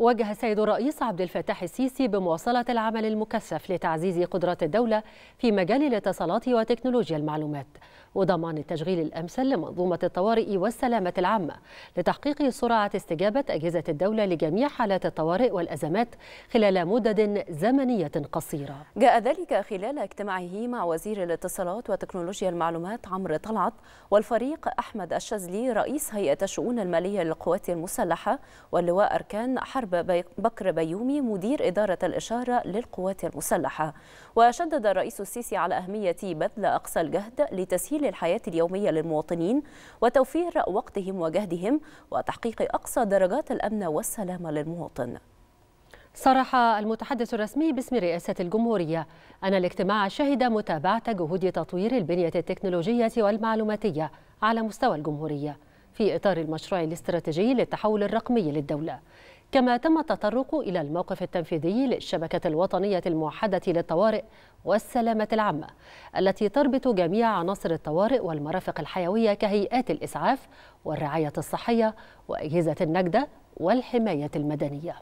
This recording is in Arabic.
وجه السيد الرئيس عبد الفتاح السيسي بمواصلة العمل المكثف لتعزيز قدرات الدولة في مجال الاتصالات وتكنولوجيا المعلومات وضمان التشغيل الأمثل لمنظومة الطوارئ والسلامة العامة لتحقيق سرعة استجابة أجهزة الدولة لجميع حالات الطوارئ والأزمات خلال مدد زمنية قصيرة جاء ذلك خلال اجتماعه مع وزير الاتصالات وتكنولوجيا المعلومات عمرو طلعت والفريق أحمد الشاذلي رئيس هيئة الشؤون المالية للقوات المسلحة واللواء أركان حرب بكر بيومي مدير إدارة الإشارة للقوات المسلحة وشدد الرئيس السيسي على أهمية بذل أقصى الجهد لتسهيل الحياة اليومية للمواطنين وتوفير وقتهم وجهدهم وتحقيق أقصى درجات الأمن والسلامة للمواطن صرح المتحدث الرسمي باسم رئاسة الجمهورية أن الاجتماع شهد متابعة جهود تطوير البنية التكنولوجية والمعلوماتية على مستوى الجمهورية في إطار المشروع الاستراتيجي للتحول الرقمي للدولة كما تم التطرق إلى الموقف التنفيذي للشبكة الوطنية الموحدة للطوارئ والسلامة العامة التي تربط جميع عناصر الطوارئ والمرافق الحيوية كهيئات الإسعاف والرعاية الصحية وأجهزة النجدة والحماية المدنية